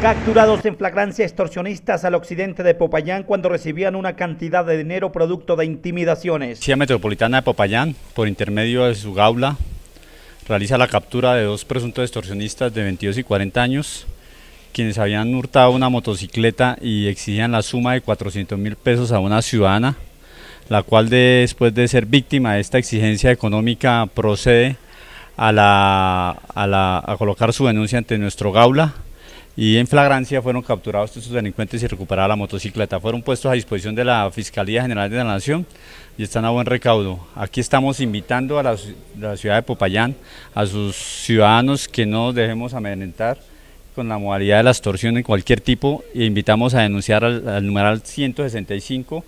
Capturados en flagrancia extorsionistas al occidente de Popayán cuando recibían una cantidad de dinero producto de intimidaciones. La Metropolitana de Popayán, por intermedio de su gaula, realiza la captura de dos presuntos extorsionistas de 22 y 40 años, quienes habían hurtado una motocicleta y exigían la suma de 400 mil pesos a una ciudadana la cual después de ser víctima de esta exigencia económica procede a, a, colocar su denuncia ante nuestro Gaula y en flagrancia fueron capturados estos delincuentes y recuperada la motocicleta. Fueron puestos a disposición de la Fiscalía General de la Nación y están a buen recaudo. Aquí estamos invitando a la, ciudad de Popayán, a sus ciudadanos que no nos dejemos amedrentar con la modalidad de la extorsión en cualquier tipo e invitamos a denunciar al numeral 165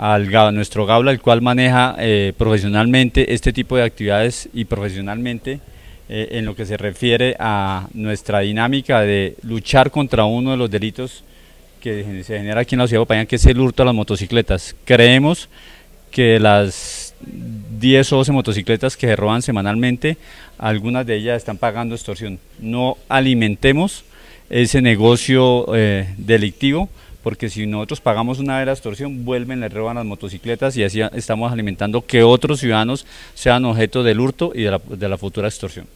al, nuestro GABLA, el cual maneja eh, profesionalmente este tipo de actividades y profesionalmente eh, en lo que se refiere a nuestra dinámica de luchar contra uno de los delitos que se genera aquí en la ciudad de que es el hurto a las motocicletas. Creemos que las 10 o 12 motocicletas que se roban semanalmente, algunas de ellas están pagando extorsión. No alimentemos ese negocio eh, delictivo porque si nosotros pagamos una de la extorsión, vuelven, le roban las motocicletas y así estamos alimentando que otros ciudadanos sean objeto del hurto y de la, de la futura extorsión.